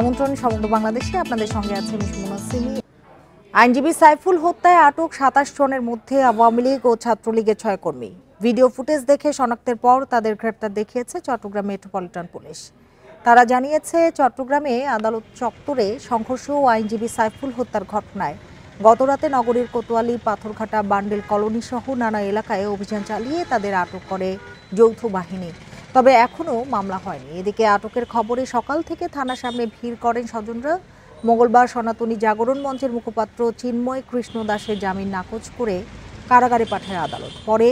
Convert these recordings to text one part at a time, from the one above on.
আমন্ত্রণ সমগ্র বাংলাদেশে আপনাদের সঙ্গে আছে আইনজীবী সাইফুল হত্যায় আটক সাতাশ জনের মধ্যে আওয়ামী লীগ ও ছাত্রলীগের ছয় কর্মী ভিডিও ফুটেজ দেখে শনাক্তের পর তাদের গ্রেপ্তার দেখিয়েছে চট্টগ্রাম মেট্রোপলিটন পুলিশ তারা জানিয়েছে চট্টগ্রামে আদালত চত্বরে সংঘর্ষ ও আইনজীবী সাইফুল হত্যার ঘটনায় গতরাতে নগরীর কোতোয়ালি পাথরঘাটা বান্ডেল কলোনি সহ নানা এলাকায় অভিযান চালিয়ে তাদের আটক করে যৌথ বাহিনী তবে এখনও মামলা হয়নি এদিকে আটকের খবরে সকাল থেকে থানার সামনে ভিড় করেন স্বজনরা মঙ্গলবার সনাতনী জাগরণ মঞ্চের মুখপাত্র চিন্ময় কৃষ্ণ দাসের জামিন নাকচ করে কারাগারে পাঠায় আদালত পরে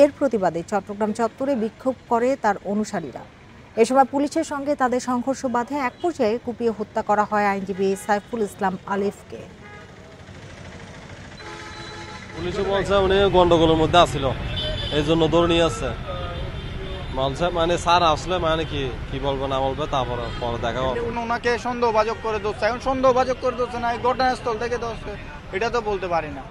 এর প্রতিবাদে চট্টগ্রাম চত্বরে বিক্ষোভ করে তার অনুসারীরা এ সময় পুলিশের সঙ্গে তাদের সংঘর্ষ বাধে এক পর্যায়ে কুপিয়ে হত্যা করা হয় আইনজীবী সাইফুল ইসলাম আলিফকে পুলিশ বলছে উনি গন্ডগোলের মধ্যে আসিল এই জন্য ধরে নিয়ে আসছে মানে মানে ওনাকে সন্দেহভাজক করে ধরছে করে ঘটনাস্থল থেকে এটা তো বলতে পারি না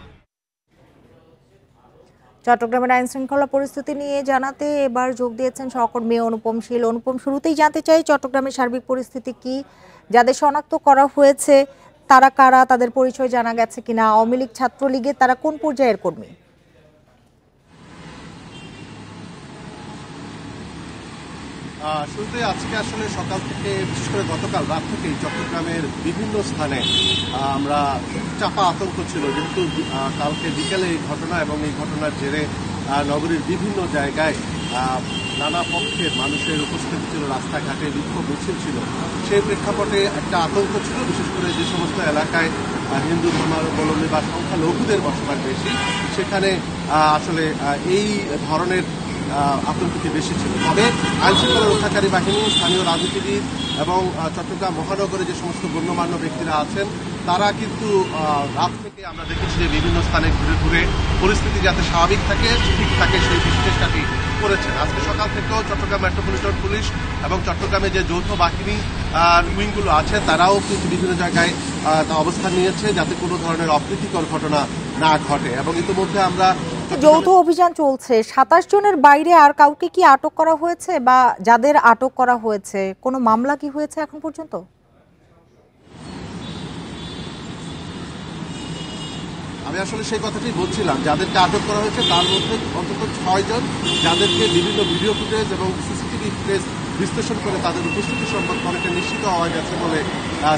চট্টগ্রামের আইন শৃঙ্খলা পরিস্থিতি নিয়ে জানাতে এবার যোগ দিয়েছেন সকল মেয়ে অনুপম শীল অনুপম শুরুতেই জানতে চাই চট্টগ্রামের সার্বিক পরিস্থিতি কি যাদের শনাক্ত করা হয়েছে তারা কারা তাদের পরিচয় জানা গেছে কিনা আওয়ামী লীগ ছাত্রলীগের তারা কোন পর্যায়ের কর্মী শুরুতে আজকে আসলে সকাল থেকে বিশেষ করে গতকাল রাত থেকে চট্টগ্রামের বিভিন্ন স্থানে আমরা চাপা আতঙ্ক ছিল যেহেতু কালকে বিকেলে এই ঘটনা এবং এই ঘটনার জেরে নগরীর বিভিন্ন জায়গায় নানা পক্ষের মানুষের উপস্থিতি ছিল রাস্তাঘাটে বিক্ষোভ মিছিল ছিল সেই প্রেক্ষাপটে একটা আতঙ্ক ছিল বিশেষ করে যে সমস্ত এলাকায় হিন্দু ধর্মাবলম্বী বা সংখ্যালঘুদের বসবাস বেশি সেখানে আসলে এই ধরনের আতঙ্কিত বেশি ছিল তবে আইনশৃঙ্খলা রক্ষাকারী বাহিনী স্থানীয় রাজনীতিবিদ এবং চট্টগ্রাম মহানগরে যে সমস্ত গণ্যমান্য ব্যক্তিরা আছেন তারা কিন্তু রাত থেকে আমরা দেখেছি যে বিভিন্ন স্থানে ঘুরে ঘুরে পরিস্থিতি যাতে স্বাভাবিক থাকে ঠিক থাকে সেই চেষ্টাটি করেছেন আজকে সকাল থেকেও চট্টগ্রাম মেট্রোপলিটন পুলিশ এবং চট্টগ্রামে যে যৌথ বাহিনী উইংগুলো আছে তারাও কিন্তু বিভিন্ন জায়গায় অবস্থান নিয়েছে যাতে কোনো ধরনের অপ্রীতিকর ঘটনা না ঘটে এবং ইতিমধ্যে আমরা যৌথ অভিযান চলছে সাতাশ জনের বাইরে আর কাউকে কি আটক করা হয়েছে বা যাদের আটক করা হয়েছে কোনো মামলা কি হয়েছে এখন পর্যন্ত আমি আসলে সেই কথাটি বলছিলাম যাদেরকে আটক করা হয়েছে তার মধ্যে অন্তত ছয়জন যাদেরকে বিভিন্ন ভিডিও ফুটেজ এবং সিসিটিভি ফুটেজ বিশ্লেষণ করে তাদের উপস্থিতি সম্পর্কে অনেকটা নিশ্চিত হওয়া গেছে বলে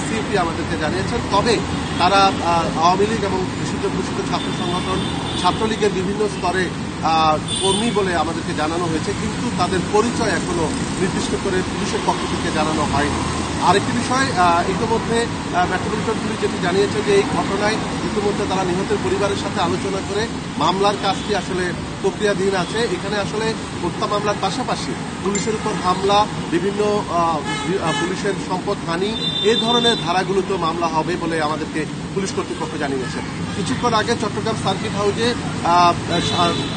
সিএপি আমাদেরকে জানিয়েছেন তবে তারা আওয়ামী লীগ এবং বিশুদ্ধ প্রসিদ্ধ ছাত্র সংগঠন ছাত্রলীগের বিভিন্ন স্তরে কর্মী বলে আমাদেরকে জানানো হয়েছে কিন্তু তাদের পরিচয় এখনো নির্দিষ্ট করে পুলিশের পক্ষ থেকে জানানো হয়নি আরেকটি বিষয় ইতিমধ্যে মেট্রোপলিটন পুলিশ যেটি জানিয়েছে যে এই ঘটনায় ইতিমধ্যে তারা নিহতের পরিবারের সাথে আলোচনা করে মামলার কাজটি আসলে প্রক্রিয়াধীন আছে এখানে আসলে হত্যা মামলার পাশাপাশি পুলিশের উপর হামলা বিভিন্ন পুলিশের সম্পদ হানি এ ধরনের ধারাগুলোতেও মামলা হবে বলে আমাদেরকে পুলিশ কর্তৃপক্ষ জানিয়েছেন কিছুক্ষণ আগে চট্টগ্রাম সার্কিট হাউসে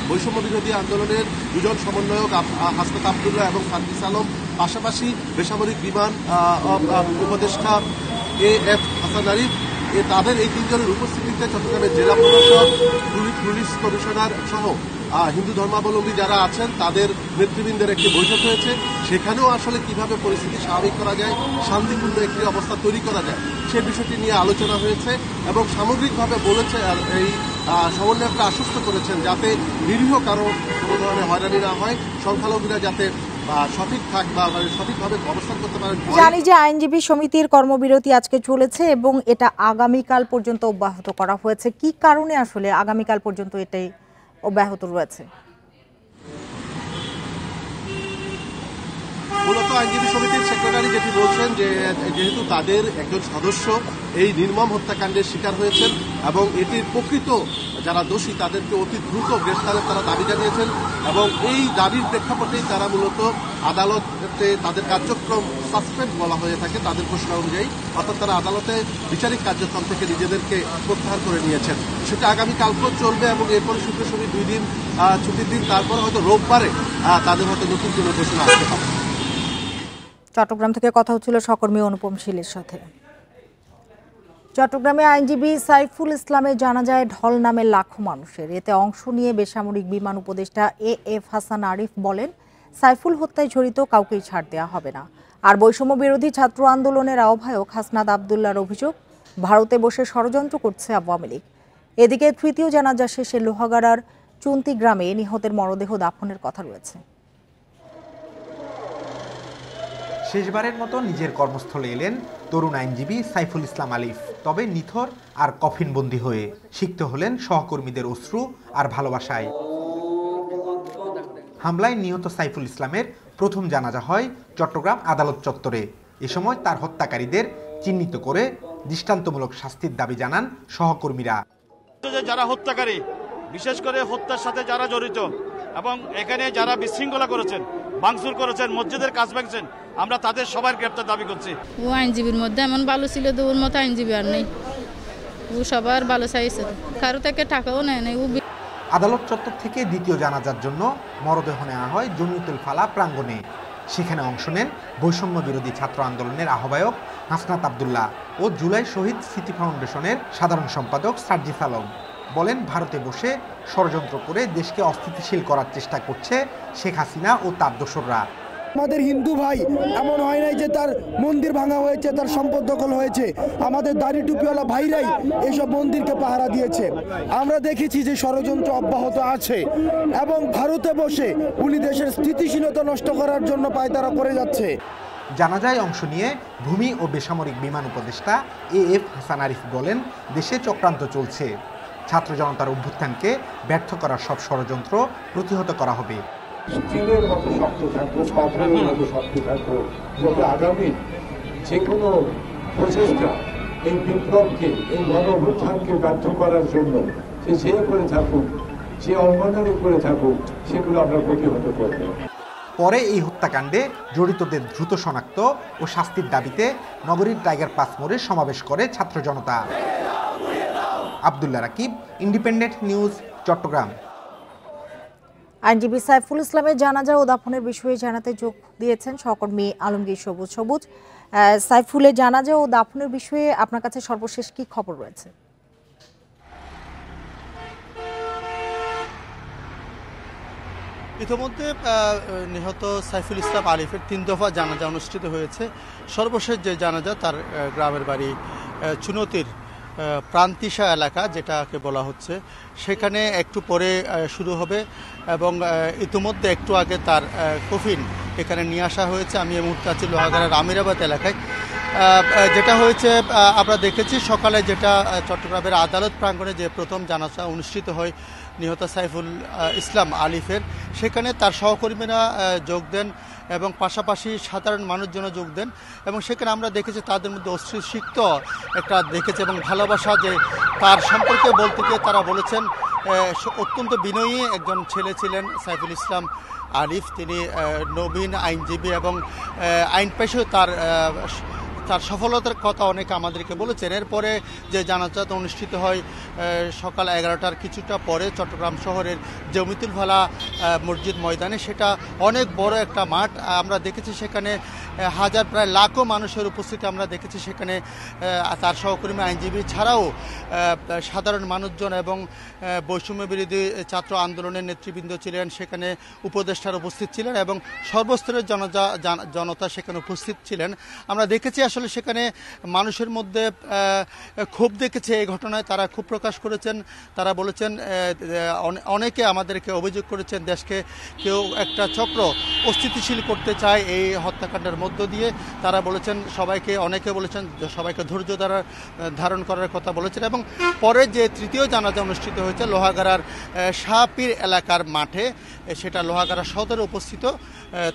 বৈষম্য বিরোধী আন্দোলনের দুজন সমন্বয়ক হাসনাত আবদুল্লাহ এবং সার্কিস আলম পাশাপাশি বেসামরিক বিমান উপদেষ্টা এ এফ হাসান আরিফ তাদের এই তিনজনের উপস্থিতিতে চট্টগ্রামের জেলা প্রশাসক পুলিশ কমিশনার সহ হিন্দু ধর্মাবলম্বী যারা আছেন তাদের নেতৃবৃন্দের একটি বৈঠক হয়েছে সেখানেও আসলে কিভাবে পরিস্থিতি স্বাভাবিক করা যায় শান্তিপূর্ণ একটি অবস্থা তৈরি করা যায় সে বিষয়টি নিয়ে আলোচনা হয়েছে এবং সামগ্রিকভাবে বলেছে এই একটা আশ্বস্ত করেছেন যাতে নিরীহ কারো কোনো ধরনের হয়রানি না হয় সংখ্যালঘুরা যাতে জানি যে আইনজীবী সমিতির কর্মবিরতি আজকে চলেছে এবং এটা আগামীকাল পর্যন্ত অব্যাহত করা হয়েছে কি কারণে আসলে আগামীকাল পর্যন্ত এটাই অব্যাহত রয়েছে মূলত আইনজীবী সমিতির সেক্রেটারি যেটি বলছেন যে যেহেতু তাদের একজন সদস্য এই নির্মম হত্যাকাণ্ডের শিকার হয়েছেন এবং এটির প্রকৃত যারা দোষী তাদেরকে অতি দ্রুত গ্রেফতারের তারা দাবি জানিয়েছেন এবং এই দাবির প্রেক্ষাপটেই তারা মূলত আদালতে তাদের কার্যক্রম সাসপেন্ড বলা হয়ে থাকে তাদের ঘোষণা অনুযায়ী অর্থাৎ তারা আদালতে বিচারিক কার্যক্রম থেকে নিজেদেরকে প্রত্যাহার করে নিয়েছেন সেটা আগামীকালকেও চলবে এবং এরপরে শুক্র শনি দুই দিন ছুটির দিন তারপরে হয়তো রোববারে তাদের হয়তো নতুন কোনো ঘোষণা আসতে পারে চট্টগ্রাম থেকে কথা হচ্ছিল সকর্মী অনুপম শীলের সাথে চট্টগ্রামে আইনজীবী সাইফুল ইসলামের যায় ঢল নামে লাখো মানুষের এতে অংশ নিয়ে বেসামরিক বিমান উপদেষ্টা এ এফ হাসান আরিফ বলেন সাইফুল হত্যায় জড়িত কাউকেই ছাড় দেওয়া হবে না আর বৈষম্য বিরোধী ছাত্র আন্দোলনের আহ্বায়ক হাসনাদ আবদুল্লার অভিযোগ ভারতে বসে ষড়যন্ত্র করছে আওয়ামী লীগ এদিকে তৃতীয় জানাজা শেষে লোহাগাড়ার চুন্তি গ্রামে নিহতের মরদেহ দাফনের কথা রয়েছে শেষবারের মতো নিজের কর্মস্থলে এলেন তরুণ আইনজীবী সাইফুল ইসলাম আলিফ তবে নিথর আর কফিনবন্দি হয়ে শিখতে হলেন সহকর্মীদের অশ্রু আর ভালোবাসায় হামলায় নিহত সাইফুল ইসলামের প্রথম জানাজা হয় চট্টগ্রাম আদালত চত্বরে এ সময় তার হত্যাকারীদের চিহ্নিত করে দৃষ্টান্তমূলক শাস্তির দাবি জানান সহকর্মীরা যারা হত্যাকারী বিশেষ করে হত্যার সাথে যারা জড়িত এবং এখানে যারা বিশৃঙ্খলা করেছেন ভাঙচুর করেছেন মসজিদের কাজ ভাঙছেন আমরা তাদের সবার গ্রেপ্তার দাবি করছি ও আইনজীবীর মধ্যে এমন ভালো ছিল তো ওর মতো আইনজীবী আর নেই ও সবার ভালো চাইছে কারো থেকে টাকাও নেয় নাই ও আদালত চত্বর থেকে দ্বিতীয় জানাজার জন্য মরদেহ নেওয়া হয় জমিউতুল ফালা প্রাঙ্গণে সেখানে অংশ নেন বৈষম্য বিরোধী ছাত্র আন্দোলনের আহ্বায়ক হাসনাত আবদুল্লাহ ও জুলাই শহীদ স্মৃতি ফাউন্ডেশনের সাধারণ সম্পাদক সার্জিস আলম বলেন ভারতে বসে ষড়যন্ত্র করে দেশকে অস্থিতিশীল করার চেষ্টা করছে শেখ হাসিনা ও তার দোসররা আমাদের হিন্দু ভাই এমন হয় নাই যে তার মন্দির ভাঙা হয়েছে তার সম্পদ দখল হয়েছে আমাদের দাড়ি টুপিওয়ালা ভাইরাই এসব মন্দিরকে পাহারা দিয়েছে আমরা দেখেছি যে ষড়যন্ত্র অব্যাহত আছে এবং ভারতে বসে উনি দেশের স্থিতিশীলতা নষ্ট করার জন্য পায়তারা করে যাচ্ছে জানাজায় অংশ নিয়ে ভূমি ও বেসামরিক বিমান উপদেষ্টা এ এফ হাসান আরিফ বলেন দেশে চক্রান্ত চলছে ছাত্র জনতার অভ্যুত্থানকে ব্যর্থ করার সব ষড়যন্ত্র প্রতিহত করা হবে স্টিলের মতো শক্ত থাকবো পাথরের মতো শক্ত থাকবো যাতে আগামী যে কোনো প্রচেষ্টা এই বিপ্লবকে এই গণভ্যুত্থানকে ব্যর্থ করার জন্য সে যে করে থাকুক যে অঙ্গনারে করে থাকুক সেগুলো আমরা প্রতিহত করবো পরে এই হত্যাকাণ্ডে জড়িতদের দ্রুত শনাক্ত ও শাস্তির দাবিতে নগরীর টাইগার পাস মোড়ে সমাবেশ করে ছাত্র জনতা আবদুল্লা রাকিব ইন্ডিপেন্ডেন্ট নিউজ চট্টগ্রাম আইনজীবী সাইফুল ইসলামের জানাজা উদাপনের বিষয়ে জানাতে যোগ দিয়েছেন সহকর্মী আলমগীর সবুজ সবুজ সাইফুলের জানাজা ও দাফনের বিষয়ে আপনার কাছে সর্বশেষ কি খবর রয়েছে ইতিমধ্যে নিহত সাইফুল ইসলাম আলিফের তিন দফা জানাজা অনুষ্ঠিত হয়েছে সর্বশেষ যে জানাজা তার গ্রামের বাড়ি চুনতির প্রান্তিসা এলাকা যেটাকে বলা হচ্ছে সেখানে একটু পরে শুরু হবে এবং ইতিমধ্যে একটু আগে তার কফিন এখানে নিয়ে আসা হয়েছে আমি এই মুহূর্তে আছি লোহাগাড়ার আমিরাবাদ এলাকায় যেটা হয়েছে আমরা দেখেছি সকালে যেটা চট্টগ্রামের আদালত প্রাঙ্গণে যে প্রথম জানাজা অনুষ্ঠিত হয় নিহত সাইফুল ইসলাম আলিফের সেখানে তার সহকর্মীরা যোগ দেন এবং পাশাপাশি সাধারণ মানুষজন যোগ দেন এবং সেখানে আমরা দেখেছি তাদের মধ্যে অশ্রুসিক্ত একটা দেখেছে এবং ভালোবাসা যে তার সম্পর্কে বলতে গিয়ে তারা বলেছেন অত্যন্ত বিনয়ী একজন ছেলে ছিলেন সাইফুল ইসলাম আরিফ তিনি নবীন আইনজীবী এবং আইন পেশেও তার তার সফলতার কথা অনেকে আমাদেরকে বলেছেন এরপরে যে জানাজাত অনুষ্ঠিত হয় সকাল এগারোটার কিছুটা পরে চট্টগ্রাম শহরের জমিতুল ভালা মসজিদ ময়দানে সেটা অনেক বড় একটা মাঠ আমরা দেখেছি সেখানে হাজার প্রায় লাখো মানুষের উপস্থিতি আমরা দেখেছি সেখানে তার সহকর্মী আইনজীবী ছাড়াও সাধারণ মানুষজন এবং বৈষম্য বিরোধী ছাত্র আন্দোলনের নেতৃবৃন্দ ছিলেন সেখানে উপদেষ্টার উপস্থিত ছিলেন এবং সর্বস্তরের জনতা জনতা সেখানে উপস্থিত ছিলেন আমরা দেখেছি আসলে আসলে সেখানে মানুষের মধ্যে ক্ষোভ দেখেছে এই ঘটনায় তারা খুব প্রকাশ করেছেন তারা বলেছেন অনেকে আমাদেরকে অভিযোগ করেছেন দেশকে কেউ একটা চক্র অস্থিতিশীল করতে চায় এই হত্যাকাণ্ডের মধ্য দিয়ে তারা বলেছেন সবাইকে অনেকে বলেছেন সবাইকে ধৈর্য দ্বারা ধারণ করার কথা বলেছেন এবং পরে যে তৃতীয় জানাজা অনুষ্ঠিত হয়েছে লোহাগাড়ার সাপির এলাকার মাঠে সেটা লোহাগাড়া সদরে উপস্থিত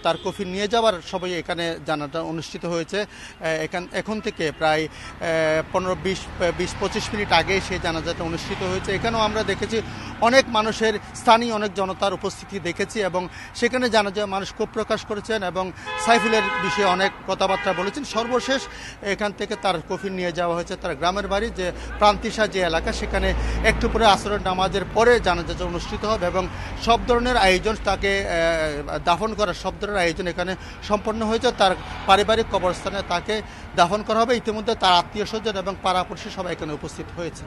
তার কফি নিয়ে যাওয়ার সবাই এখানে জানাটা অনুষ্ঠিত হয়েছে এখান এখন থেকে প্রায় পনেরো বিশ বিশ পঁচিশ মিনিট আগে সেই জানাজাটা অনুষ্ঠিত হয়েছে এখানেও আমরা দেখেছি অনেক মানুষের স্থানীয় অনেক জনতার উপস্থিতি দেখেছি এবং সেখানে জানাজা মানুষ ক্ষোভ প্রকাশ করেছেন এবং সাইফুলের বিষয়ে অনেক কথাবার্তা বলেছেন সর্বশেষ এখান থেকে তার কফিন নিয়ে যাওয়া হয়েছে তার গ্রামের বাড়ি যে প্রান্তিসা যে এলাকা সেখানে একটু পরে আসরের নামাজের পরে জানাজাটা অনুষ্ঠিত হবে এবং সব ধরনের আয়োজন তাকে দাফন করার সব ধরনের আয়োজন এখানে সম্পন্ন হয়েছে তার পারিবারিক কবরস্থানে তাকে দাফন করা হবে ইতিমধ্যে তার আত্মীয় স্বজন এবং পাড়াপড়শি সবাই এখানে উপস্থিত হয়েছে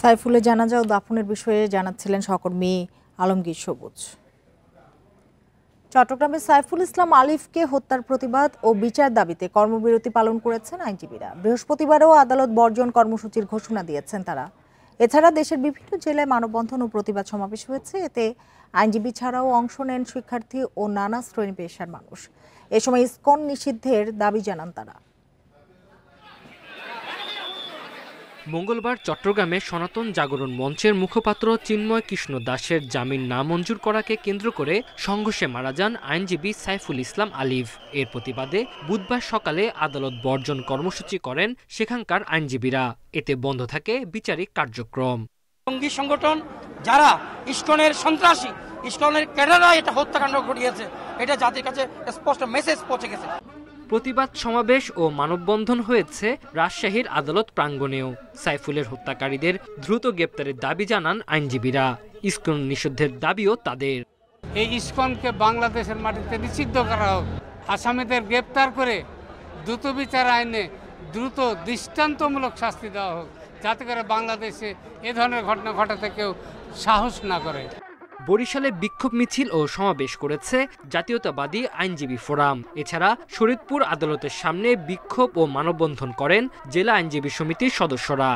সাইফুলের জানাজা ও দাফনের বিষয়ে জানাচ্ছিলেন সহকর্মী আলমগীর সবুজ চট্টগ্রামে সাইফুল ইসলাম আলিফকে হত্যার প্রতিবাদ ও বিচার দাবিতে কর্মবিরতি পালন করেছেন আইনজীবীরা বৃহস্পতিবারও আদালত বর্জন কর্মসূচির ঘোষণা দিয়েছেন তারা এছাড়া দেশের বিভিন্ন জেলায় মানববন্ধন ও প্রতিবাদ সমাবেশ হয়েছে এতে আইনজীবী ছাড়াও অংশ নেন শিক্ষার্থী ও নানা শ্রেণী পেশার মানুষ এ সময় ইস্কন নিষিদ্ধের দাবি জানান তারা মঙ্গলবার চট্টগ্রামে সনাতন জাগরণ মঞ্চের মুখপাত্র চিন্ময় কৃষ্ণ দাসের জামিন না মঞ্জুর করাকে কেন্দ্র করে সংঘর্ষে মারা যান আইনজীবী সাইফুল ইসলাম আলিফ এর প্রতিবাদে বুধবার সকালে আদালত বর্জন কর্মসূচি করেন সেখানকার আইনজীবীরা এতে বন্ধ থাকে বিচারিক কার্যক্রম জঙ্গি সংগঠন যারা ইস্কনের সন্ত্রাসী ইস্কনের ক্যাডাররা এটা হত্যাকাণ্ড ঘটিয়েছে এটা জাতির কাছে স্পষ্ট মেসেজ পৌঁছে গেছে প্রতিবাদ সমাবেশ ও মানববন্ধন হয়েছে রাজশাহীর আদালত প্রাঙ্গণেও সাইফুলের হত্যাকারীদের দ্রুত গ্রেপ্তারের দাবি জানান আইনজীবীরা ইস্কন নিষিদ্ধের দাবিও তাদের এই ইস্কনকে বাংলাদেশের মাটিতে নিষিদ্ধ করা হোক আসামিদের গ্রেপ্তার করে দ্রুত বিচার আইনে দ্রুত দৃষ্টান্তমূলক শাস্তি দেওয়া হোক যাতে করে বাংলাদেশে এ ধরনের ঘটনা ঘটাতে কেউ সাহস না করে বরিশালে বিক্ষোভ মিছিল ও সমাবেশ করেছে জাতীয়তাবাদী আইনজীবী ফোরাম এছাড়া শরীদপুর আদালতের সামনে বিক্ষোভ ও মানববন্ধন করেন জেলা আইনজীবী সমিতির সদস্যরা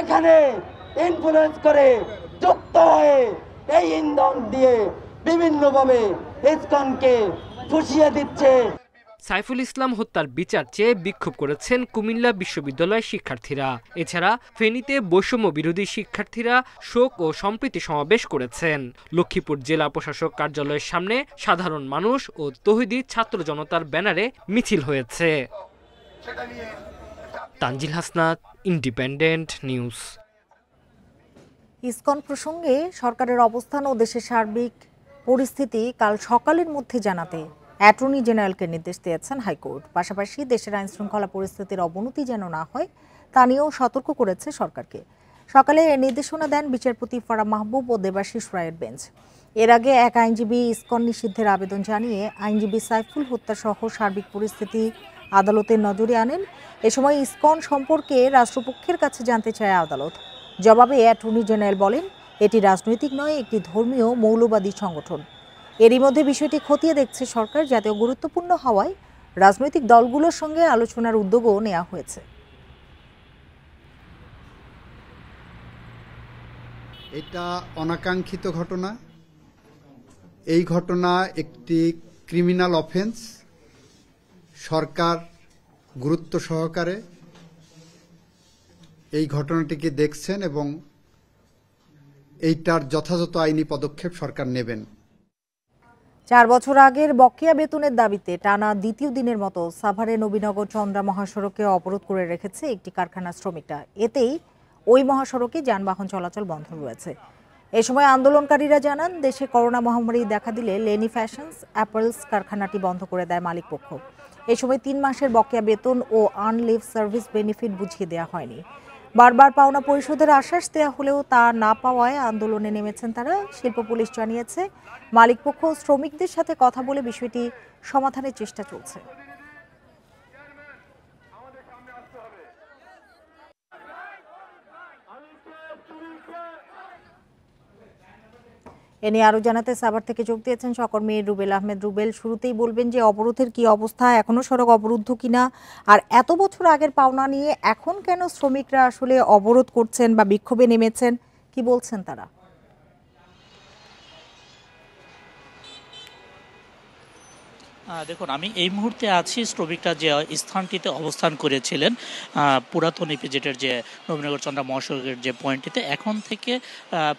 এখানে ইনফ্লুয়েন্স করে যুক্ত হয়ে এই ইন্ধন দিয়ে বিভিন্নভাবে ইসকনকে ফুসিয়ে দিচ্ছে সাইফুল ইসলাম হত্যার বিচার চেয়ে বিক্ষোভ করেছেন কুমিল্লা বিশ্ববিদ্যালয়ের শিক্ষার্থীরা এছাড়া ফেনীতে বৈষম্য বিরোধী শিক্ষার্থীরা শোক ও সম্প্রীতি সমাবেশ করেছেন লক্ষ্মীপুর জেলা প্রশাসক কার্যালয়ের সামনে সাধারণ মানুষ ও তহিদি ছাত্র জনতার ব্যানারে মিছিল হয়েছে Tanjil Hasnat independent news ISKCON প্রসঙ্গে সরকারের অবস্থান ও দেশের সার্বিক পরিস্থিতি কাল সকালের মধ্যে জানাতে অ্যাটর্নি জেনারেলকে নির্দেশ দিয়েছেন হাইকোর্ট পাশাপাশি দেশের আইনশৃঙ্খলা পরিস্থিতির অবনতি যেন না হয় তা নিয়েও সতর্ক করেছে সরকারকে সকালে এ নির্দেশনা দেন বিচারপতি ফারা মাহবুব ও দেবাশিস রায়ের বেঞ্চ এর আগে এক আইনজীবী ইস্কন নিষিদ্ধের আবেদন জানিয়ে আইনজীবী সাইফুল হত্যাসহ সার্বিক পরিস্থিতি আদালতের নজরে আনেন এ সময় ইস্কন সম্পর্কে রাষ্ট্রপক্ষের কাছে জানতে চায় আদালত জবাবে অ্যাটর্নি জেনারেল বলেন এটি রাজনৈতিক নয় একটি ধর্মীয় মৌলবাদী সংগঠন এরই মধ্যে বিষয়টি খতিয়ে দেখছে সরকার জাতীয় গুরুত্বপূর্ণ হওয়ায় রাজনৈতিক দলগুলোর সঙ্গে আলোচনার উদ্যোগও নেওয়া হয়েছে এটা অনাকাঙ্ক্ষিত ঘটনা এই ঘটনা একটি ক্রিমিনাল অফেন্স সরকার গুরুত্ব সহকারে এই ঘটনাটিকে দেখছেন এবং এইটার যথাযথ আইনি পদক্ষেপ সরকার নেবেন চার বছর আগের বকেয়া বেতনের দাবিতে টানা দ্বিতীয় দিনের মতো সাভারে নবীনগর চন্দ্রা মহাসড়কে অবরোধ করে রেখেছে একটি কারখানা শ্রমিকরা এতেই ওই মহাসড়কে যানবাহন চলাচল বন্ধ রয়েছে এ সময় আন্দোলনকারীরা জানান দেশে করোনা মহামারী দেখা দিলে লেনি ফ্যাশনস অ্যাপলস কারখানাটি বন্ধ করে দেয় মালিকপক্ষ এ সময় তিন মাসের বকেয়া বেতন ও আনলিভ সার্ভিস বেনিফিট বুঝিয়ে দেওয়া হয়নি বারবার পাওনা পরিশোধের আশ্বাস দেওয়া হলেও তা না পাওয়ায় আন্দোলনে নেমেছেন তারা শিল্প পুলিশ জানিয়েছে মালিকপক্ষ শ্রমিকদের সাথে কথা বলে বিষয়টি সমাধানের চেষ্টা চলছে এ নিয়ে আরও জানাতে সাভার থেকে যোগ দিয়েছেন সহকর্মী রুবেল আহমেদ রুবেল শুরুতেই বলবেন যে অবরোধের কি অবস্থা এখনও সড়ক অবরুদ্ধ কিনা আর এত বছর আগের পাওনা নিয়ে এখন কেন শ্রমিকরা আসলে অবরোধ করছেন বা বিক্ষোভে নেমেছেন কি বলছেন তারা দেখুন আমি এই মুহূর্তে আছি শ্রমিকরা যে স্থানটিতে অবস্থান করেছিলেন পুরাতন ইপিজেটের যে নবীনগর চন্দ্রা মহাসড়কের যে পয়েন্টটিতে এখন থেকে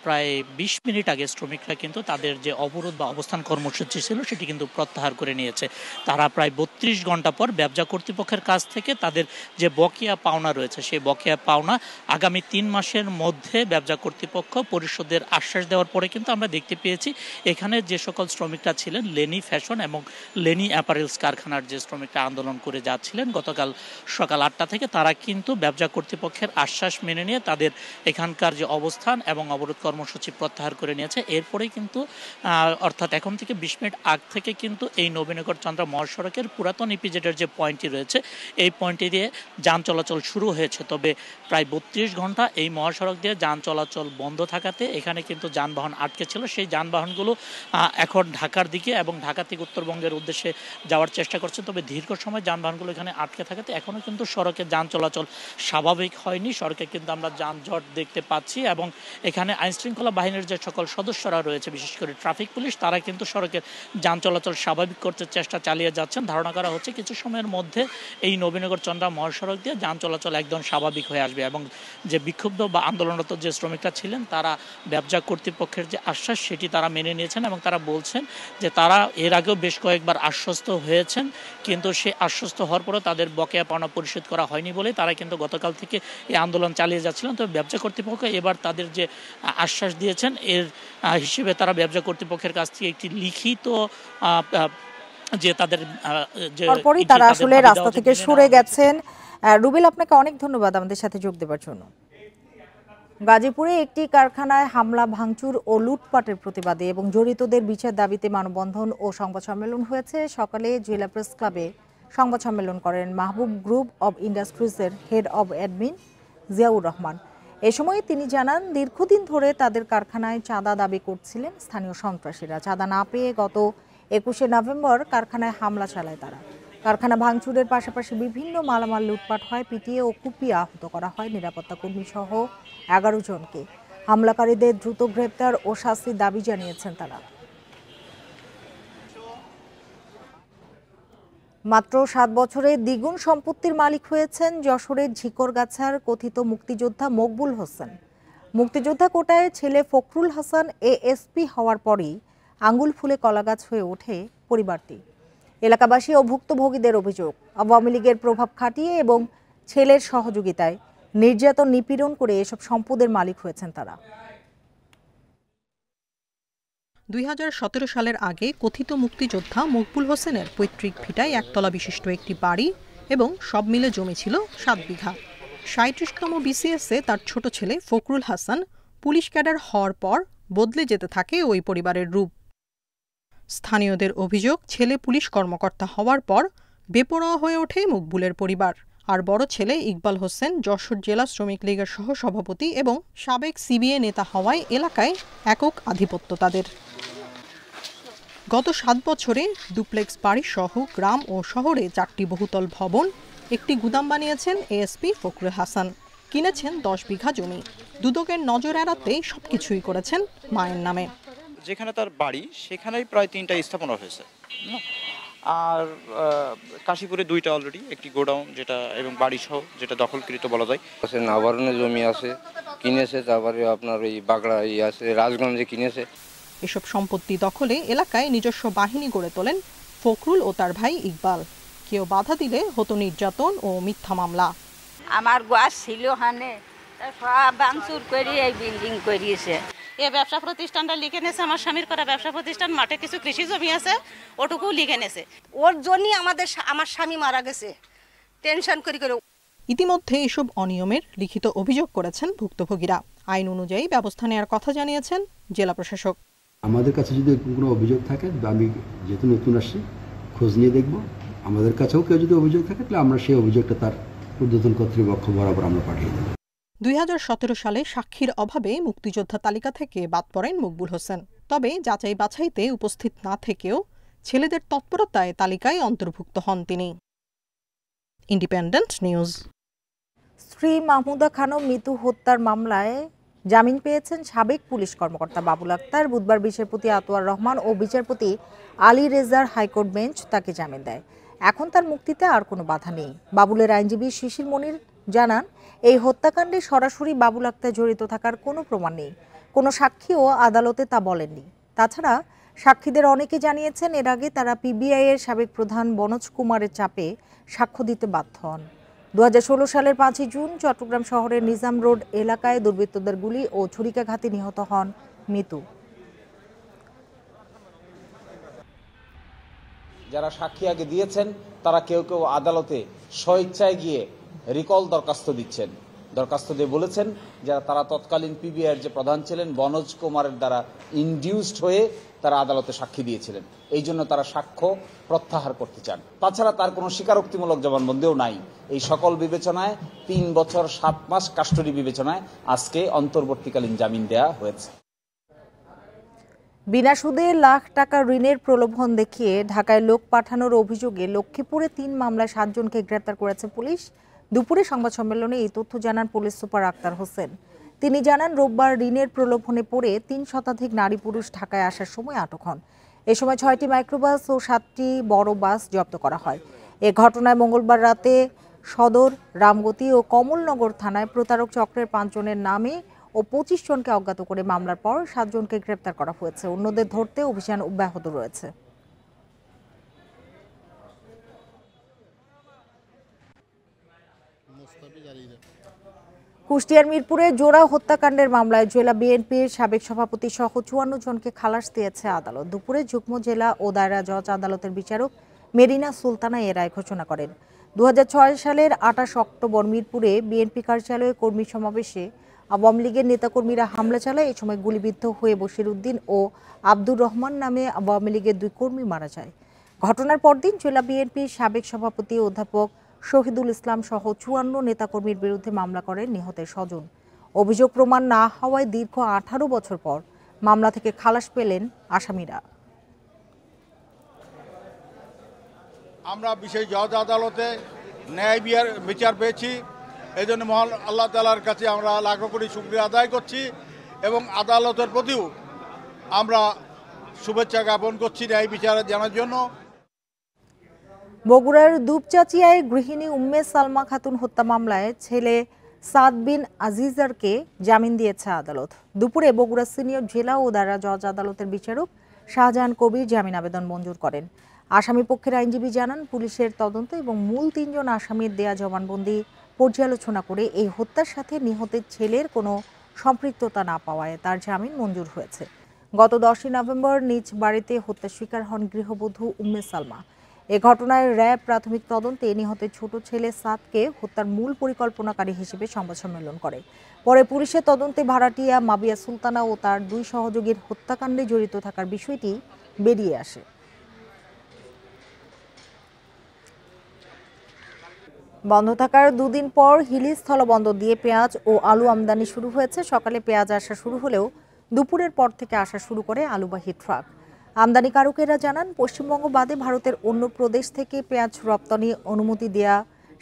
প্রায় বিশ মিনিট আগে শ্রমিকরা কিন্তু তাদের যে অবরোধ বা অবস্থান কর্মসূচি ছিল সেটি কিন্তু প্রত্যাহার করে নিয়েছে তারা প্রায় বত্রিশ ঘন্টা পর ব্যবসা কর্তৃপক্ষের কাছ থেকে তাদের যে বকেয়া পাওনা রয়েছে সেই বকেয়া পাওনা আগামী তিন মাসের মধ্যে ব্যবসা কর্তৃপক্ষ পরিষদের আশ্বাস দেওয়ার পরে কিন্তু আমরা দেখতে পেয়েছি এখানে যে সকল শ্রমিকরা ছিলেন লেনি ফ্যাশন এবং লেনি তিনি অ্যাপারেলস কারখানার যে শ্রমিকরা আন্দোলন করে যাচ্ছিলেন গতকাল সকাল আটটা থেকে তারা কিন্তু ব্যবসা কর্তৃপক্ষের আশ্বাস মেনে নিয়ে তাদের এখানকার যে অবস্থান এবং অবরোধ কর্মসূচি প্রত্যাহার করে নিয়েছে এরপরেই কিন্তু অর্থাৎ এখন থেকে বিশ মিনিট আগ থেকে কিন্তু এই নবীনগর চন্দ্র মহাসড়কের পুরাতন ইপিজেডের যে পয়েন্টটি রয়েছে এই পয়েন্টটি দিয়ে যান চলাচল শুরু হয়েছে তবে প্রায় বত্রিশ ঘন্টা এই মহাসড়ক দিয়ে যান চলাচল বন্ধ থাকাতে এখানে কিন্তু যানবাহন আটকে ছিল সেই যানবাহনগুলো এখন ঢাকার দিকে এবং ঢাকা থেকে উত্তরবঙ্গের উদ্দেশ্যে সড়কে যাওয়ার চেষ্টা করছে তবে দীর্ঘ সময় যানবাহনগুলো এখানে আটকে থাকাতে এখনও কিন্তু সড়কে যান চলাচল স্বাভাবিক হয়নি সড়কে কিন্তু আমরা যানজট দেখতে পাচ্ছি এবং এখানে আইনশৃঙ্খলা বাহিনীর যে সকল সদস্যরা রয়েছে বিশেষ করে ট্রাফিক পুলিশ তারা কিন্তু সড়কের যান চলাচল স্বাভাবিক করতে চেষ্টা চালিয়ে যাচ্ছেন ধারণা করা হচ্ছে কিছু সময়ের মধ্যে এই নবীনগর চন্দ্রা মহাসড়ক দিয়ে যান চলাচল একদম স্বাভাবিক হয়ে আসবে এবং যে বিক্ষুব্ধ বা আন্দোলনরত যে শ্রমিকরা ছিলেন তারা ব্যবসা কর্তৃপক্ষের যে আশ্বাস সেটি তারা মেনে নিয়েছেন এবং তারা বলছেন যে তারা এর আগেও বেশ কয়েকবার আস আশ্বস্ত হয়েছেন কিন্তু সে আশ্বস্ত হওয়ার পরও তাদের বকেয়া পাওনা পরিশোধ করা হয়নি বলে তারা কিন্তু গতকাল থেকে এই আন্দোলন চালিয়ে যাচ্ছিলেন তবে ব্যবসা কর্তৃপক্ষ এবার তাদের যে আশ্বাস দিয়েছেন এর হিসেবে তারা ব্যবসা কর্তৃপক্ষের কাছ থেকে একটি লিখিত যে তাদের তারপরেই তারা আসলে রাস্তা থেকে সরে গেছেন রুবেল আপনাকে অনেক ধন্যবাদ আমাদের সাথে যোগ দেওয়ার জন্য গাজীপুরে একটি কারখানায় হামলা ভাঙচুর ও লুটপাটের প্রতিবাদে এবং জড়িতদের বিচার দাবিতে মানববন্ধন ও সংবাদ সম্মেলন হয়েছে সকালে জেলা প্রেস ক্লাবে সংবাদ সম্মেলন করেন মাহবুব গ্রুপ অব ইন্ডাস্ট্রিজের head of admin Ziaur Rahman এ সময় তিনি জানান দীর্ঘদিন ধরে তাদের কারখানায় চাঁদা দাবি করছিলেন স্থানীয় সন্ত্রাসীরা চাঁদা না পেয়ে গত একুশে নভেম্বর কারখানায় হামলা চালায় তারা কারখানা ভাঙচুরের পাশাপাশি বিভিন্ন মালামাল লুটপাট হয় পিটিয়ে ও কুপিয়ে আহত করা হয় নিরাপত্তা কর্মী সহ এগারো জনকে হামলাকারীদের দ্রুত গ্রেপ্তার ও শাস্তির দাবি জানিয়েছেন তারা মাত্র সাত বছরে দ্বিগুণ সম্পত্তির মালিক হয়েছেন যশোরের ঝিকরগাছার কথিত মুক্তিযোদ্ধা মকবুল হোসেন মুক্তিযোদ্ধা কোটায় ছেলে ফখরুল হাসান এএসপি হওয়ার পরই আঙ্গুল ফুলে কলাগাছ হয়ে ওঠে পরিবারটি এলাকাবাসী ও ভুক্তভোগীদের অভিযোগ আওয়ামী লীগের প্রভাব খাটিয়ে এবং ছেলের সহযোগিতায় নির্যাতন নিপীড়ন করে এসব সম্পদের মালিক হয়েছেন তারা দুই সালের আগে কথিত মুক্তিযোদ্ধা মকবুল হোসেনের পৈতৃক ভিটায় একতলা বিশিষ্ট একটি বাড়ি এবং সব মিলে জমি ছিল সাত বিঘা সাঁত্রিশতম বিসিএসে তার ছোট ছেলে ফকরুল হাসান পুলিশ ক্যাডার হওয়ার পর বদলে যেতে থাকে ওই পরিবারের রূপ স্থানীয়দের অভিযোগ ছেলে পুলিশ কর্মকর্তা হওয়ার পর বেপরোয়া হয়ে ওঠে মকবুলের পরিবার আর বড় ছেলে ইকবাল হোসেন যশোর জেলা শ্রমিক লীগের সহসভাপতি এবং সাবেক সিবিএ নেতা হওয়ায় এলাকায় একক আধিপত্য তাদের গত সাত বছরে ডুপ্লেক্স বাড়ি সহ গ্রাম ও শহরে চারটি বহুতল ভবন একটি গুদাম বানিয়েছেন এএসপি ফকরুল হাসান কিনেছেন দশ বিঘা জমি দুদকের নজর এড়াতে সবকিছুই করেছেন মায়ের নামে যেখানে তার বাড়ি সেখানেই প্রায় তিনটা স্থাপনা হয়েছে আর কাশীপুরে দুইটা অলরেডি একটি গোডাউন যেটা এবং বাড়িসহ যেটা দখলকৃত বলা যায় আবরণে জমি আছে কিনেছে তারপরে আপনার ওই বাগড়া ইয়ে আছে রাজগঞ্জে কিনেছে এসব সম্পত্তি দখলে এলাকায় নিজস্ব বাহিনী গড়ে তোলেন ফখরুল ও তার ভাই ইকবাল কেউ বাধা দিলে হতো নির্যাতন ও মিথ্যা মামলা আমার গোয়া ছিল হানে সব ভাঙচুর করে এই বিল্ডিং করিয়েছে এ ব্যবসা প্রতিষ্ঠানটা লিখে নেছে আমার স্বামীর করা ব্যবসা প্রতিষ্ঠান মাঠে কিছু কৃষি জমি আছে ওটুকু লিখে নেছে ওর জন্যই আমাদের আমার স্বামী মারা গেছে টেনশন করি করে ইতিমধ্যে এসব অনিয়মের লিখিত অভিযোগ করেছেন ভুক্তভোগীরা আইন অনুযায়ী ব্যবস্থা নেওয়ার কথা জানিয়েছেন জেলা প্রশাসক আমাদের কাছে যদি কোনো অভিযোগ থাকে আমি যেহেতু নতুন আসছি খোঁজ নিয়ে দেখব আমাদের কাছেও কেউ যদি অভিযোগ থাকে তাহলে আমরা সেই অভিযোগটা তার উদ্বোধন কর্তৃপক্ষ বরাবর আমরা পাঠিয়ে দেবো দুই সালে সাক্ষীর অভাবে মুক্তিযোদ্ধা তালিকা থেকে বাদ পড়েন মকবুল হোসেন তবে যাচাই বাছাইতে উপস্থিত না থেকেও ছেলেদের তৎপরতায় তালিকায় অন্তর্ভুক্ত হন তিনি ইন্ডিপেন্ডেন্ট নিউজ স্ত্রী মাহমুদা খানম মিতু হত্যার মামলায় জামিন পেয়েছেন সাবেক পুলিশ কর্মকর্তা বাবুল আক্তার বুধবার বিচারপতি আতোয়ার রহমান ও বিচারপতি আলী রেজার হাইকোর্ট বেঞ্চ তাকে জামিন দেয় এখন তার মুক্তিতে আর কোনো বাধা নেই বাবুলের আইনজীবী শিশির মনির জানান এই হত্যাকাণ্ডে সরাসরি বাবুল আক্তার জড়িত থাকার কোনো প্রমাণ নেই কোনো সাক্ষীও আদালতে তা বলেননি তাছাড়া সাক্ষীদের অনেকে জানিয়েছেন এর আগে তারা পিবিআই এর সাবেক প্রধান বনজ কুমারের চাপে সাক্ষ্য দিতে বাধ্য হন দু সালের পাঁচই জুন চট্টগ্রাম শহরের নিজাম রোড এলাকায় দুর্বৃত্তদের গুলি ও ছুরিকাঘাতে নিহত হন মিতু যারা সাক্ষী আগে দিয়েছেন তারা কেউ কেউ আদালতে স্বইচ্ছায় গিয়ে রিকল দরখাস্ত দিচ্ছেন দরখাস্ত দিয়ে বলেছেন যারা তারা তৎকালীন পিবিআর যে প্রধান ছিলেন বনোজ কুমারের দ্বারা ইনডিউসড হয়ে তারা আদালতে সাক্ষী দিয়েছিলেন এই জন্য তারা সাক্ষ্য প্রত্যাহার করতে চান তাছাড়া তার কোনো স্বীকারোক্তিমূলক জবানবন্দিও নাই এই সকল বিবেচনায় তিন বছর সাত মাস কাস্টডি বিবেচনায় আজকে অন্তর্বর্তীকালীন জামিন দেয়া হয়েছে বিনা সুদে লাখ টাকা ঋণের প্রলোভন দেখিয়ে ঢাকায় লোক পাঠানোর অভিযোগে লক্ষ্মীপুরে তিন মামলায় সাতজনকে গ্রেপ্তার করেছে পুলিশ দুপুরে সংবাদ সম্মেলনে এই তথ্য জানান পুলিশ সুপার আক্তার হোসেন তিনি জানান রোববার ঋণের প্রলোভনে পড়ে তিন শতাধিক নারী পুরুষ ঢাকায় আসার সময় আটক হন এ সময় ছয়টি মাইক্রোবাস ও সাতটি বড় বাস জব্দ করা হয় এ ঘটনায় মঙ্গলবার রাতে সদর রামগতি ও কমলনগর থানায় প্রতারক চক্রের পাঁচজনের নামে ও পঁচিশ জনকে অজ্ঞাত করে মামলার পর সাতজনকে গ্রেপ্তার করা হয়েছে অন্যদের ধরতে অভিযান অব্যাহত রয়েছে কুষ্টিয়ার মিরপুরে জোড়া হত্যাকাণ্ডের মামলায় জেলা বিএনপির সাবেক সভাপতি সহ চুয়ান্ন জনকে খালাস দিয়েছে আদালত দুপুরে যুগ্ম জেলা ও দায়রা জজ আদালতের বিচারক মেরিনা সুলতানা এ রায় ঘোষণা করেন দু সালের আঠাশ অক্টোবর মিরপুরে বিএনপি কার্যালয়ে কর্মী সমাবেশে আওয়ামী লীগের নেতাকর্মীরা হামলা চালায় এ সময় গুলিবিদ্ধ হয়ে বশির উদ্দিন ও আব্দুর রহমান নামে আওয়ামী লীগের দুই কর্মী মারা যায় ঘটনার পরদিন জেলা বিএনপির সাবেক সভাপতি অধ্যাপক শহীদুল ইসলাম সহ চুয়ান্ন নেতাকর্মীর বিরুদ্ধে মামলা করেন নিহতের স্বজন অভিযোগ প্রমাণ না হওয়ায় দীর্ঘ আঠারো বছর পর মামলা থেকে খালাস পেলেন আসামিরা আমরা বিশেষ জজ আদালতে ন্যায় বিহার বিচার পেয়েছি এই জন্য মহান আল্লাহ তালার কাছে আমরা লাখো কোটি শুক্রিয়া আদায় করছি এবং আদালতের প্রতিও আমরা শুভেচ্ছা জ্ঞাপন করছি ন্যায় বিচার জানার জন্য বগুড়ার দুপচাচিয়ায় গৃহিণী উম্মে সালমা খাতুন হত্যা মামলায় ছেলে সাদ বিন আজিজারকে জামিন দিয়েছে আদালত দুপুরে বগুড়া সিনিয়র জেলা ও দ্বারা জজ আদালতের বিচারক শাহজাহান কবির জামিন আবেদন মঞ্জুর করেন আসামি পক্ষের আইনজীবী জানান পুলিশের তদন্ত এবং মূল তিনজন আসামির দেয়া জবানবন্দি পর্যালোচনা করে এই হত্যার সাথে নিহতের ছেলের কোনো সম্পৃক্ততা না পাওয়ায় তার জামিন মঞ্জুর হয়েছে গত দশই নভেম্বর নিজ বাড়িতে হত্যা শিকার হন গৃহবধূ উম্মে সালমা এ ঘটনায় র্যাব প্রাথমিক তদন্তে নিহতের ছোট ছেলে সাদকে হত্যার মূল পরিকল্পনাকারী হিসেবে সংবাদ সম্মেলন করে পরে পুলিশের তদন্তে ভাড়াটিয়া মাবিয়া সুলতানা ও তার দুই সহযোগীর হত্যাকাণ্ডে জড়িত থাকার বিষয়টি বেরিয়ে আসে বন্ধ থাকার দুদিন পর হিলি স্থলবন্দর দিয়ে পেঁয়াজ ও আলু আমদানি শুরু হয়েছে সকালে পেঁয়াজ আসা শুরু হলেও দুপুরের পর থেকে আসা শুরু করে আলুবাহী ট্রাক আমদানিকারকেরা জানান পশ্চিমবঙ্গ বাদে ভারতের অন্য প্রদেশ থেকে পেঁয়াজ রপ্তানি অনুমতি দেয়া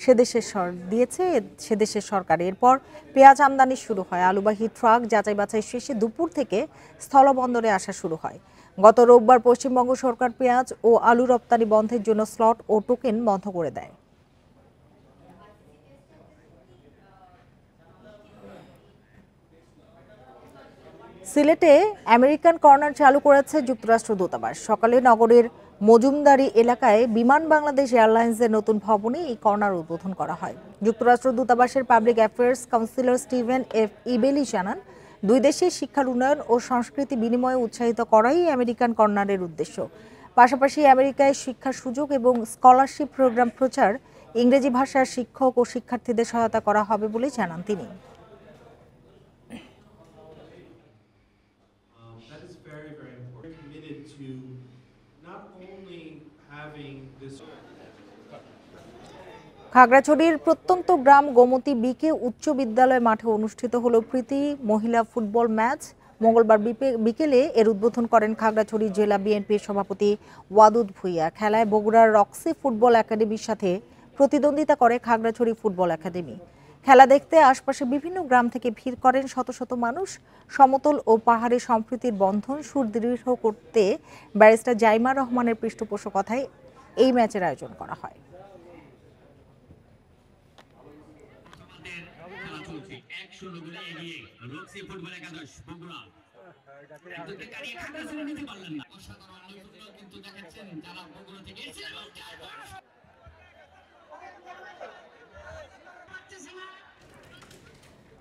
সেদেশের সর দিয়েছে সেদেশের সরকার এরপর পেঁয়াজ আমদানি শুরু হয় আলুবাহী ট্রাক যাচাই বাছাই শেষে দুপুর থেকে স্থলবন্দরে আসা শুরু হয় গত রোববার পশ্চিমবঙ্গ সরকার পেঁয়াজ ও আলু রপ্তানি বন্ধের জন্য স্লট ও টোকেন বন্ধ করে দেয় সিলেটে আমেরিকান কর্নার চালু করেছে যুক্তরাষ্ট্র দূতাবাস সকালে নগরের মজুমদারি এলাকায় বিমান বাংলাদেশ এয়ারলাইন্সের নতুন ভবনে এই কর্নার উদ্বোধন করা হয় যুক্তরাষ্ট্র দূতাবাসের public affairs counsellor Steven F Ibelli জানান দুই দেশের শিক্ষার উন্নয়ন ও সংস্কৃতি বিনিময়ে উৎসাহিত করাই আমেরিকান কর্নারের উদ্দেশ্য পাশাপাশি আমেরিকায় শিক্ষার সুযোগ এবং স্কলারশিপ প্রোগ্রাম প্রচার ইংরেজি ভাষার শিক্ষক ও শিক্ষার্থীদের সহায়তা করা হবে বলে জানান তিনি খাগড়াছড়ির প্রত্যন্ত গ্রাম গোমতী বিকে উচ্চ বিদ্যালয় মাঠে অনুষ্ঠিত হল প্রীতি মহিলা ফুটবল ম্যাচ মঙ্গলবার বিকেলে এর উদ্বোধন করেন খাগড়াছড়ি জেলা বিএনপির সভাপতি ওয়াদুদ ভুইয়া খেলায় বগুড়ার রক্সি ফুটবল একাডেমির সাথে প্রতিদ্বন্দ্বিতা করে খাগড়াছড়ি ফুটবল একাডেমি খেলা দেখতে আশপাশে বিভিন্ন গ্রাম থেকে ভিড় করেন শত শত মানুষ সমতল ও পাহাড়ে সম্প্রীতির বন্ধন সুদৃঢ় করতে ব্যারিস্টার জাইমা রহমানের পৃষ্ঠপোষকতায় এই ম্যাচের আয়োজন করা হয় এগিয়ে রক্সি ফুটবল একাদশ বগুড়া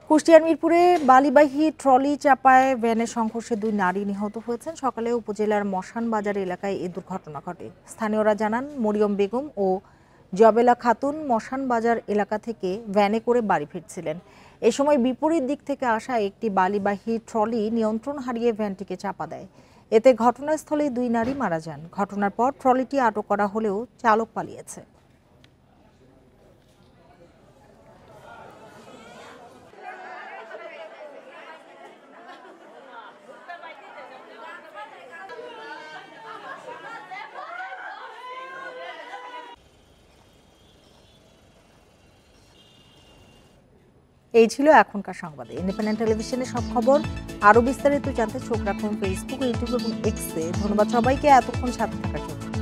কুষ্টিয়ার মিরপুরে বালিবাহী ট্রলি চাপায় ভ্যানে সংঘর্ষে দুই নারী নিহত হয়েছেন সকালে উপজেলার মশান বাজার এলাকায় এ দুর্ঘটনা ঘটে স্থানীয়রা জানান মরিয়ম বেগম ও জবেলা খাতুন মশান বাজার এলাকা থেকে ভ্যানে করে বাড়ি ফিরছিলেন এ সময় বিপরীত দিক থেকে আসা একটি বালিবাহী ট্রলি নিয়ন্ত্রণ হারিয়ে ভ্যানটিকে চাপা দেয় এতে ঘটনাস্থলে দুই নারী মারা যান ঘটনার পর ট্রলিটি আটক করা হলেও চালক পালিয়েছে এই ছিল এখনকার সংবাদে ইন্ডিপেন্ডেন্ট টেলিভিশনে সব খবর আরও বিস্তারিত জানতে চোখ রাখুন ফেসবুক ইউটিউব এবং এক্সে ধন্যবাদ সবাইকে এতক্ষণ সাথে থাকার জন্য